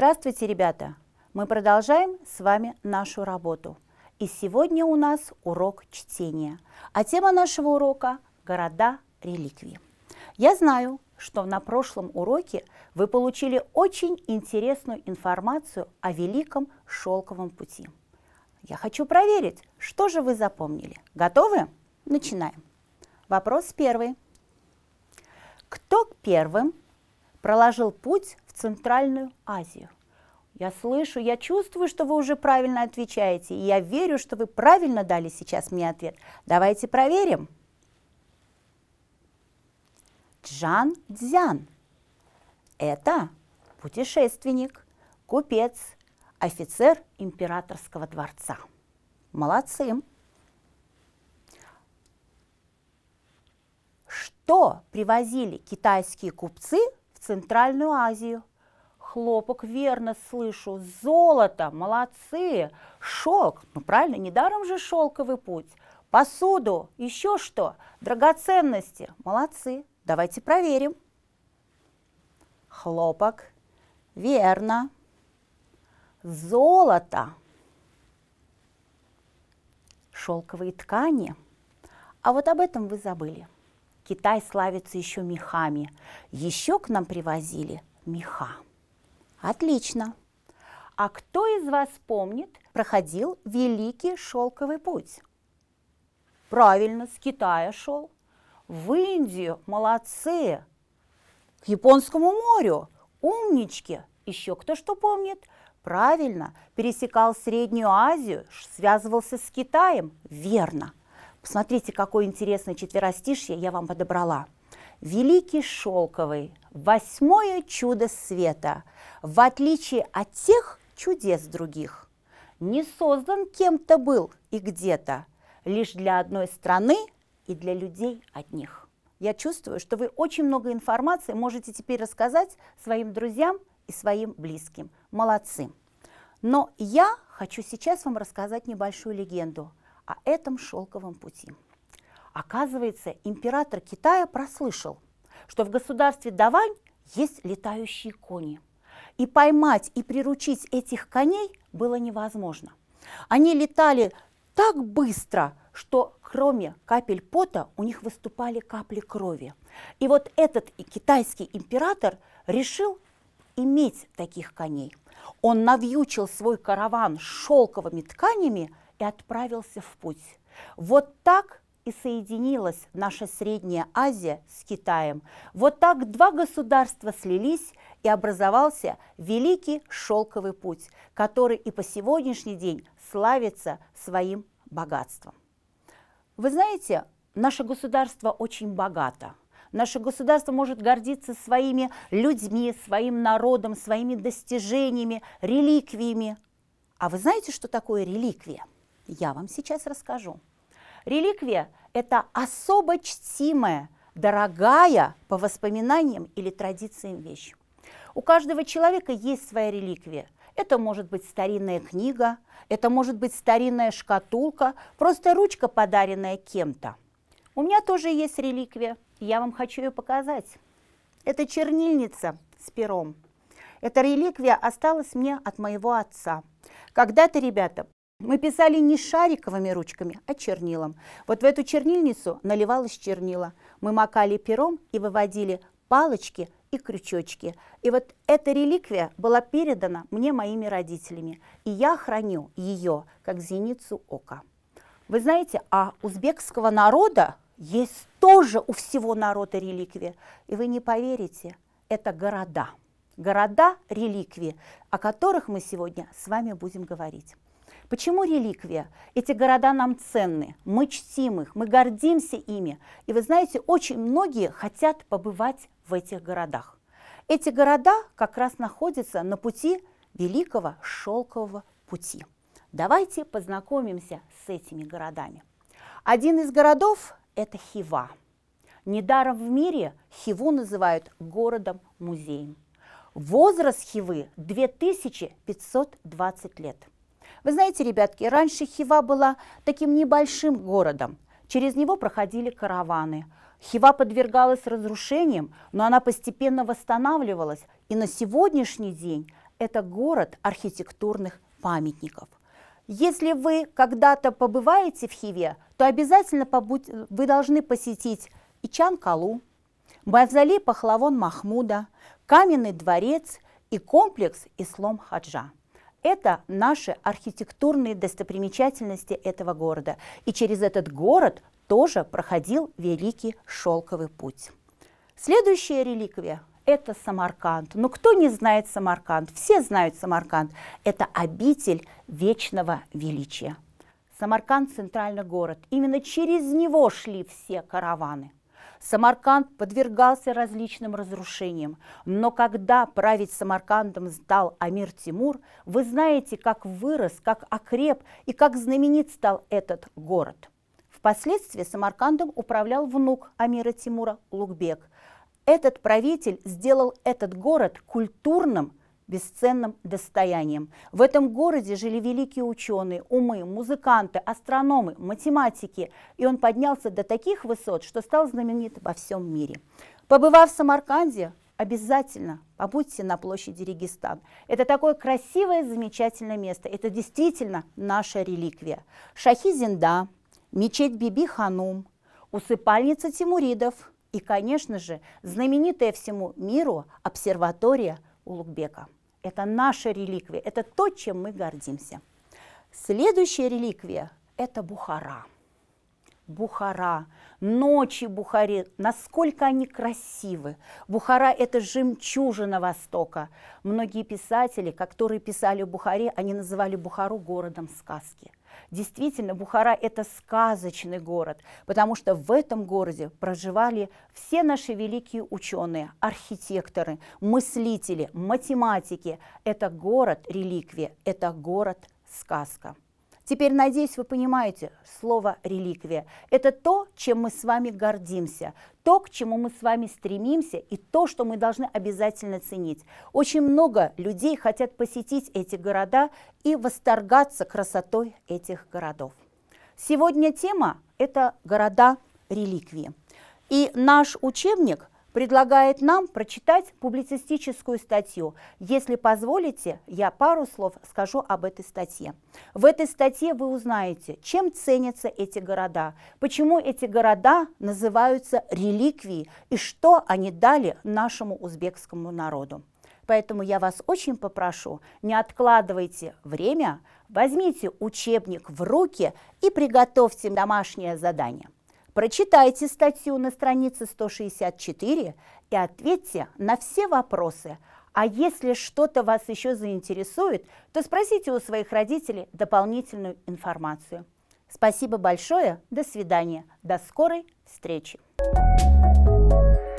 Здравствуйте, ребята! Мы продолжаем с вами нашу работу. И сегодня у нас урок чтения. А тема нашего урока – города реликвии. Я знаю, что на прошлом уроке вы получили очень интересную информацию о Великом Шелковом пути. Я хочу проверить, что же вы запомнили. Готовы? Начинаем. Вопрос первый. Кто первым проложил путь в Центральную Азию. Я слышу, я чувствую, что вы уже правильно отвечаете. И я верю, что вы правильно дали сейчас мне ответ. Давайте проверим. Джан Дзян. Это путешественник, купец, офицер императорского дворца. Молодцы. Что привозили китайские купцы в Центральную Азию? хлопок, верно слышу, золото, молодцы, шелк, ну правильно, недаром же шелковый путь, посуду, еще что, драгоценности, молодцы, давайте проверим. Хлопок, верно, золото, шелковые ткани, а вот об этом вы забыли. Китай славится еще мехами, еще к нам привозили – меха. Отлично. А кто из вас помнит, проходил Великий Шелковый путь? Правильно, с Китая шел. В Индию, молодцы. К Японскому морю, умнички. Еще кто что помнит? Правильно, пересекал Среднюю Азию, связывался с Китаем. Верно. Посмотрите, какое интересное четверостишье я вам подобрала. Великий Шелковый, восьмое чудо света, в отличие от тех чудес других, не создан кем-то был и где-то, лишь для одной страны и для людей одних. Я чувствую, что вы очень много информации можете теперь рассказать своим друзьям и своим близким. Молодцы! Но я хочу сейчас вам рассказать небольшую легенду о этом шелковом пути. Оказывается, император Китая прослышал, что в государстве Давань есть летающие кони. И поймать и приручить этих коней было невозможно. Они летали так быстро, что кроме капель пота у них выступали капли крови. И вот этот китайский император решил иметь таких коней. Он навьючил свой караван шелковыми тканями и отправился в путь. Вот так и соединилась наша Средняя Азия с Китаем. Вот так два государства слились и образовался Великий Шелковый путь, который и по сегодняшний день славится своим богатством. Вы знаете, наше государство очень богато. Наше государство может гордиться своими людьми, своим народом, своими достижениями, реликвиями. А вы знаете, что такое реликвия? Я вам сейчас расскажу. Реликвия – это особо чтимая, дорогая по воспоминаниям или традициям вещь. У каждого человека есть своя реликвия. Это может быть старинная книга, это может быть старинная шкатулка, просто ручка, подаренная кем-то. У меня тоже есть реликвия, я вам хочу ее показать. Это чернильница с пером. Эта реликвия осталась мне от моего отца. Когда-то, ребята, мы писали не шариковыми ручками, а чернилом. Вот в эту чернильницу наливалось чернила. Мы макали пером и выводили палочки и крючочки. И вот эта реликвия была передана мне моими родителями. И я храню ее, как зеницу ока. Вы знаете, а узбекского народа есть тоже у всего народа реликвия. И вы не поверите, это города. Города-реликвии, о которых мы сегодня с вами будем говорить. Почему реликвия? Эти города нам ценны, мы чтим их, мы гордимся ими. И вы знаете, очень многие хотят побывать в этих городах. Эти города как раз находятся на пути Великого Шелкового пути. Давайте познакомимся с этими городами. Один из городов – это Хива. Недаром в мире Хиву называют городом-музеем. Возраст Хивы 2520 лет. Вы знаете, ребятки, раньше Хива была таким небольшим городом. Через него проходили караваны. Хива подвергалась разрушениям, но она постепенно восстанавливалась, и на сегодняшний день это город архитектурных памятников. Если вы когда-то побываете в Хиве, то обязательно побудь, вы должны посетить Ичан-Калу, мавзолей Пахлавон Махмуда, каменный дворец и комплекс Ислом-Хаджа. Это наши архитектурные достопримечательности этого города. И через этот город тоже проходил Великий Шелковый путь. Следующая реликвия – это Самарканд. Но ну, кто не знает Самарканд? Все знают Самарканд. Это обитель вечного величия. Самарканд – центральный город. Именно через него шли все караваны – Самарканд подвергался различным разрушениям, но когда править Самаркандом стал Амир Тимур, вы знаете, как вырос, как окреп и как знаменит стал этот город. Впоследствии Самаркандом управлял внук Амира Тимура Лукбек. Этот правитель сделал этот город культурным, бесценным достоянием. В этом городе жили великие ученые, умы, музыканты, астрономы, математики, и он поднялся до таких высот, что стал знаменит во всем мире. Побывав в Самарканде, обязательно побудьте на площади Регистан. Это такое красивое, замечательное место. Это действительно наша реликвия. Шахи Зинда, мечеть Биби Ханум, усыпальница Тимуридов – и, конечно же, знаменитая всему миру обсерватория Улугбека. Это наша реликвия, это то, чем мы гордимся. Следующая реликвия – это Бухара. Бухара, ночи Бухари, насколько они красивы. Бухара – это жемчужина Востока. Многие писатели, которые писали о Бухаре, они называли Бухару городом сказки – Действительно, Бухара – это сказочный город, потому что в этом городе проживали все наши великие ученые, архитекторы, мыслители, математики. Это город-реликвия, это город-сказка. Теперь, надеюсь, вы понимаете слово «реликвия». Это то, чем мы с вами гордимся, то, к чему мы с вами стремимся и то, что мы должны обязательно ценить. Очень много людей хотят посетить эти города и восторгаться красотой этих городов. Сегодня тема – это города реликвии. И наш учебник предлагает нам прочитать публицистическую статью. Если позволите, я пару слов скажу об этой статье. В этой статье вы узнаете, чем ценятся эти города, почему эти города называются реликвии и что они дали нашему узбекскому народу. Поэтому я вас очень попрошу, не откладывайте время, возьмите учебник в руки и приготовьте домашнее задание. Прочитайте статью на странице 164 и ответьте на все вопросы. А если что-то вас еще заинтересует, то спросите у своих родителей дополнительную информацию. Спасибо большое, до свидания, до скорой встречи. thank you